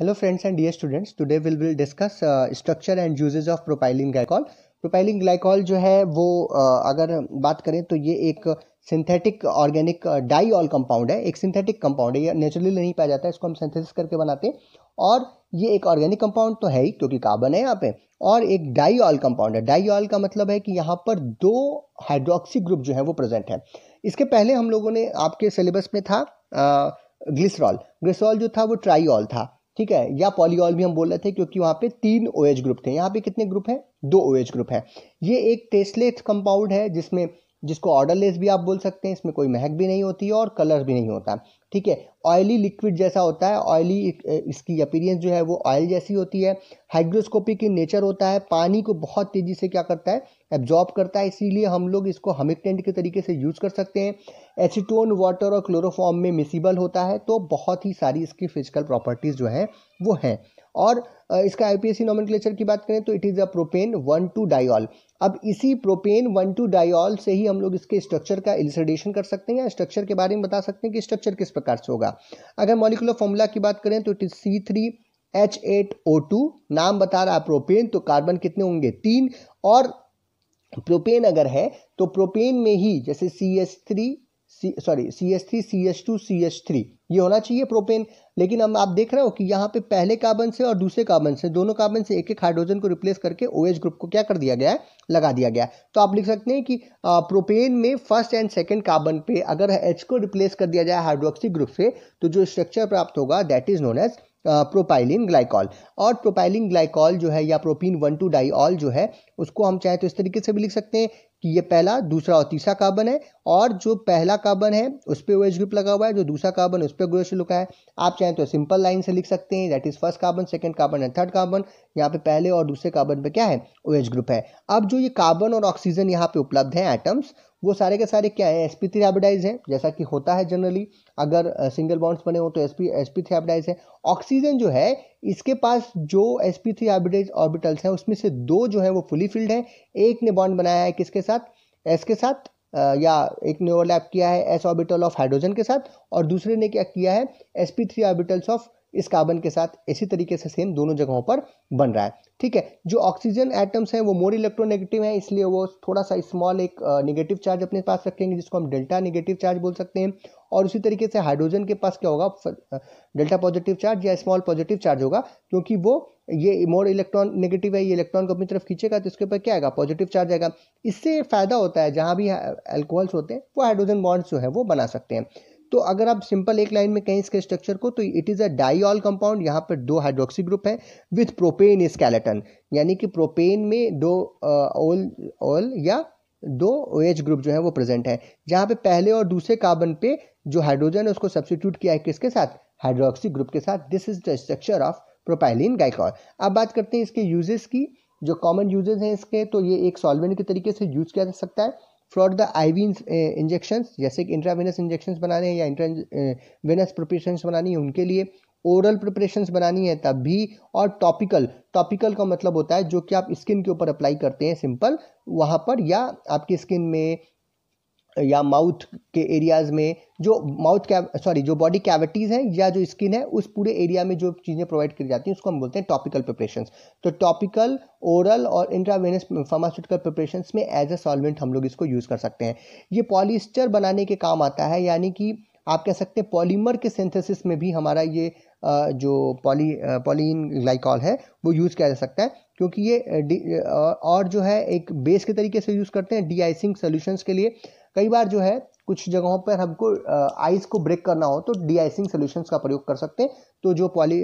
hello friends and dear students today will will discuss structure and usages of propylene glycol propylene glycol जो है वो uh, अगर बात करें तो ये एक synthetic organic diol compound है एक सिंथेटिक कंपाउंड है ये नेचुरली नहीं पाया जाता है इसको हम सिंथेसिस करके बनाते हैं और ये एक ऑर्गेनिक कंपाउंड तो है ही क्योंकि कार्बन है यहाँ पे और एक डाई ऑल कंपाउंड है डाई ऑल का मतलब है कि यहाँ पर दो हाइड्रोक्सी ग्रुप जो है वो प्रेजेंट है इसके पहले हम लोगों ने आपके सिलेबस में था ग्लिसरॉल uh, ग्लिसरॉल जो था वो ऑल था ठीक है या पॉलीगॉल भी हम बोल रहे थे क्योंकि वहाँ पे तीन ओ OH ग्रुप थे यहाँ पे कितने ग्रुप हैं दो ओ OH ग्रुप है ये एक टेस्लेथ कंपाउंड है जिसमें जिसको ऑर्डरलेस भी आप बोल सकते हैं इसमें कोई महक भी नहीं होती है और कलर भी नहीं होता ठीक है ऑयली लिक्विड जैसा होता है ऑयली इसकी अपीरियंस जो है वो ऑयल जैसी होती है हाइग्रोस्कोपिक इन नेचर होता है पानी को बहुत तेज़ी से क्या करता है एब्जॉर्ब करता है इसीलिए हम लोग इसको हमिकटेंट के तरीके से यूज कर सकते हैं एसीटोन वाटर और क्लोरोफॉर्म में मिसिबल होता है तो बहुत ही सारी इसकी फिजिकल प्रॉपर्टीज़ जो हैं वो हैं और इसका आईपीएससी नॉमिनक्लेचर की बात करें तो it is a propane one two diol अब इसी प्रोपेन वन टू डायोल से ही हम लोग इसके स्ट्रक्चर का इलिसडेशन कर सकते हैं या स्ट्रक्चर के बारे में बता सकते हैं कि स्ट्रक्चर किस प्रकार से होगा अगर मॉलिकुलर फॉर्मूला की बात करें तो it is C three H eight O two नाम बता रहा है प्रोपेन तो कार्बन कितने होंगे तीन और प्रोपेन अगर है तो प्रोपेन में ही जैसे C S three sorry C S three C S two C S three ये होना चाहिए प्रोपेन लेकिन हम आप देख रहे हो कि यहाँ पे पहले कार्बन से और दूसरे कार्बन से दोनों कार्बन से एक एक हाइड्रोजन को रिप्लेस करके ओ OH ग्रुप को क्या कर दिया गया है लगा दिया गया तो आप लिख सकते हैं कि प्रोपेन में फर्स्ट एंड सेकेंड कार्बन पे अगर एच को रिप्लेस कर दिया जाए हाइड्रोक्सी ग्रुप से तो जो स्ट्रक्चर प्राप्त होगा that is known as propylene glycol और प्रोपाइलिन ग्लाइकॉल जो है या प्रोपीन वन टू डाईऑल जो है उसको हम चाहे तो इस तरीके से भी लिख सकते हैं कि ये पहला दूसरा और तीसरा कार्बन है और जो पहला कार्बन है उस पर ओ ग्रुप लगा हुआ है जो दूसरा कार्बन उस पर ग्रोएच लुका है आप चाहें तो सिंपल लाइन से लिख सकते हैं that is first carbon second carbon and third carbon यहाँ पे पहले और दूसरे कार्बन पे क्या है ओ ग्रुप है अब जो ये कार्बन और ऑक्सीजन यहाँ पे उपलब्ध है एटम्स वो सारे के सारे क्या है एस पी थ्रियाबडाइज है जैसा कि होता है जनरली अगर सिंगल बॉन्ड्स बने हो तो एस पी एस पी थ्रियाबडाइज है ऑक्सीजन जो है इसके पास जो एस पी थ्रियाबडाइज ऑर्बिटल्स हैं उसमें से दो जो है वो फुली फिल्ड है एक ने बॉन्ड बनाया है किसके साथ एस के साथ या एक ने ओवरलैप किया है एस ऑर्बिटल ऑफ हाइड्रोजन के साथ और दूसरे ने क्या किया है S P three orbitals of इस कार्बन के साथ इसी तरीके से सेम दोनों जगहों पर बन रहा है ठीक है जो ऑक्सीजन एटम्स हैं वो मोर इलेक्ट्रोनेगेटिव हैं इसलिए वो थोड़ा सा स्मॉल एक नेगेटिव चार्ज अपने पास रखेंगे जिसको हम डेल्टा नेगेटिव चार्ज बोल सकते हैं और उसी तरीके से हाइड्रोजन के पास क्या होगा डेल्टा पॉजिटिव चार्ज या स्मॉल पॉजिटिव चार्ज होगा क्योंकि वो ये मोर इलेक्ट्रॉन नेगेटिव है ये इलेक्ट्रॉन को अपनी तरफ खींचेगा तो इसके ऊपर क्या आएगा पॉजिटिव चार्ज आएगा इससे फ़ायदा होता है जहाँ भी एल्कोहल्स होते हैं वो हाइड्रोजन बॉन्ड्स जो है वो बना सकते हैं तो अगर आप सिंपल एक लाइन में कहें इसके स्ट्रक्चर को तो it is a diol compound यहाँ पर दो हाइड्रोक्सी ग्रुप है विथ प्रोपेन स्केलेटन यानी कि प्रोपेन में दो ओल ऑल या दो ओ OH ग्रुप जो है वो प्रेजेंट है जहां पे पहले और दूसरे कार्बन पे जो हाइड्रोजन है उसको सब्सटीट्यूट किया है किसके साथ हाइड्रोक्सी ग्रुप के साथ this is the structure of propylene glycol अब बात करते हैं इसके यूजेस की जो कॉमन यूजेस हैं इसके तो ये एक सॉल्वेंट के तरीके से यूज किया जा सकता है फ्रॉड द वी इंजेक्शंस जैसे कि इंट्रावेनस इंजेक्शंस बनाने हैं या इंट्रा वेनस प्रिपरेशन बनानी है उनके लिए ओरल प्रिपरेशन बनानी है तब भी और टॉपिकल टॉपिकल का मतलब होता है जो कि आप स्किन के ऊपर अप्लाई करते हैं सिंपल वहाँ पर या आपकी स्किन में या माउथ के एरियाज़ में जो माउथ कैव सॉरी जो बॉडी कैविटीज़ हैं या जो स्किन है उस पूरे एरिया में जो चीज़ें प्रोवाइड की जाती हैं उसको हम बोलते हैं टॉपिकल प्रिपरेशन तो टॉपिकल ओरल और इंट्रावेनस फार्मास्यूटिकल प्रिपरेशन में एज अ सॉल्वेंट हम लोग इसको यूज़ कर सकते हैं ये पॉलिस्टर बनाने के काम आता है यानी कि आप कह सकते हैं पॉलीमर के सिंथेसिस में भी हमारा ये जो पॉली पॉलीन ग्लाइकॉल है वो यूज़ किया जा सकता है क्योंकि ये और जो है एक बेस के तरीके से यूज़ करते हैं डी आइसिंग सोल्यूशंस के लिए कई बार जो है कुछ जगहों पर हमको आइस को ब्रेक करना हो तो डी आइसिंग सोल्यूशंस का प्रयोग कर सकते हैं तो जो पॉली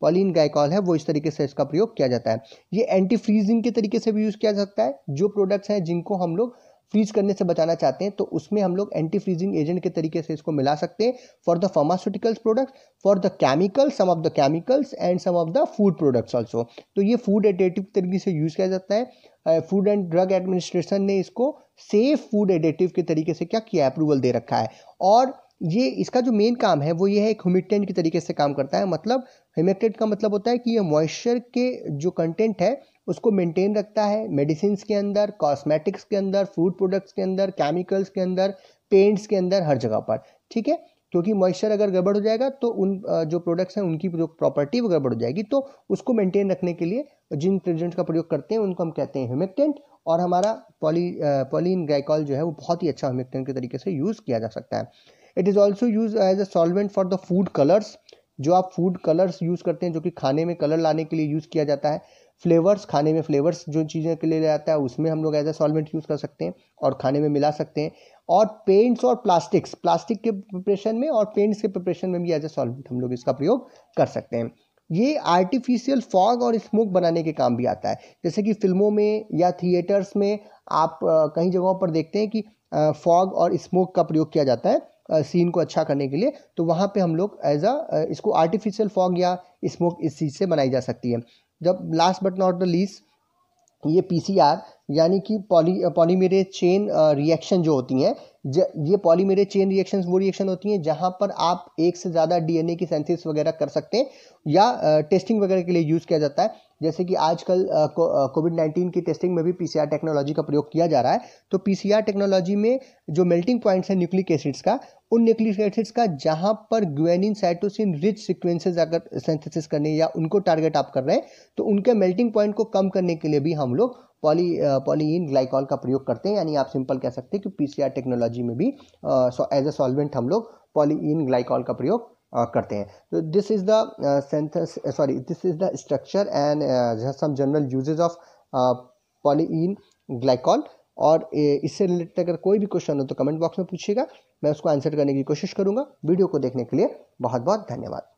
पॉलिन गाइकॉल है वो इस तरीके से इसका प्रयोग किया जाता है ये एंटी फ्रीजिंग के तरीके से भी यूज़ किया जा सकता है जो प्रोडक्ट्स हैं जिनको हम लोग फ्रीज करने से बचाना चाहते हैं तो उसमें हम लोग एंटी फ्रीजिंग एजेंट के तरीके से इसको मिला सकते हैं for the pharmaceuticals products for the chemicals some of the chemicals and some of the food products also तो ये फूड एडेटिव तरीके से यूज़ किया जाता है फूड एंड ड्रग एडमिनिस्ट्रेशन ने इसको सेफ फूड एडेटिव के तरीके से क्या किया अप्रूवल दे रखा है और ये इसका जो मेन काम है वो ये है एक ह्यूमिटेंट के तरीके से काम करता है मतलब ह्यूमिटेंट का मतलब होता है कि ये मॉइस्चर के जो कंटेंट है उसको मेंटेन रखता है मेडिसिन के अंदर कॉस्मेटिक्स के अंदर फूड प्रोडक्ट्स के अंदर केमिकल्स के अंदर पेंट्स के अंदर हर जगह पर ठीक है क्योंकि मॉइस्चर अगर गड़बड़ हो जाएगा तो उन जो प्रोडक्ट्स हैं उनकी जो प्रॉपर्टी वो गड़बड़ हो जाएगी तो उसको मेंटेन रखने के लिए जिन प्रेजेंट का प्रयोग करते हैं उनको हम कहते हैं ह्यूमेक्टेंट और हमारा पॉली पॉलिन ग्लाइकॉल जो है वो बहुत ही अच्छा ह्यूमेक्टेंट के तरीके से यूज़ किया जा सकता है it is also use as a solvent for the food colours जो आप फूड कलर्स यूज़ करते हैं जो कि खाने में कलर लाने के लिए यूज़ किया जाता है फ्लेवर्स खाने में फ्लेवर्स जो चीज़ें के लिए ले आता है उसमें हम लोग एज ए सॉल्वेंट यूज़ कर सकते हैं और खाने में मिला सकते हैं और पेंट्स और प्लास्टिक्स प्लास्टिक के प्रिपरेशन में और पेंट्स के प्रिपरेशन में भी एज ए सॉल्वेंट हम लोग इसका प्रयोग कर सकते हैं ये आर्टिफिशियल फॉग और स्मोक बनाने के काम भी आता है जैसे कि फिल्मों में या थिएटर्स में आप कई जगहों पर देखते हैं कि फॉग और स्मोक का प्रयोग किया जाता है सीन को अच्छा करने के लिए तो वहाँ पे हम लोग एज अ इसको आर्टिफिशियल फॉग या स्मोक इस चीज़ से बनाई जा सकती है जब last but not the least ये पी यानी कि पॉली पॉलीमेरे चेन रिएक्शन जो होती हैं ये पॉलीमेरे चेन रिएक्शंस वो रिएक्शन होती हैं जहाँ पर आप एक से ज़्यादा डीएनए की सेंसिस वगैरह कर सकते हैं या टेस्टिंग वगैरह के लिए यूज़ किया जाता है जैसे कि आजकल कोविड नाइन्टीन की टेस्टिंग में भी पीसीआर टेक्नोलॉजी का प्रयोग किया जा रहा है तो पीसीआर टेक्नोलॉजी में जो मेल्टिंग पॉइंट्स हैं न्यूक्लिक एसिड्स का उन न्यूक्लिक एसिड्स का जहां पर ग्वेनिन साइटोसिन रिच सिक्वेंसेज अगर सिंथेसिस करने या उनको टारगेट आप कर रहे हैं तो उनके मेल्टिंग पॉइंट को कम करने के लिए भी हम लोग पॉली पॉलीइन ग्लाइकॉल का प्रयोग करते हैं यानी आप सिंपल कह सकते हैं कि पीसीआर टेक्नोलॉजी में भी एज अ सॉल्वेंट हम लोग पॉलीइन ग्लाइकॉल का प्रयोग करते हैं तो दिस इज़ देंथस sorry this is the structure and some general usages of पॉलीइन ग्लाइकॉल और इससे रिलेटेड अगर कोई भी क्वेश्चन हो तो कमेंट बॉक्स में पूछिएगा मैं उसको आंसर करने की कोशिश करूँगा वीडियो को देखने के लिए बहुत बहुत धन्यवाद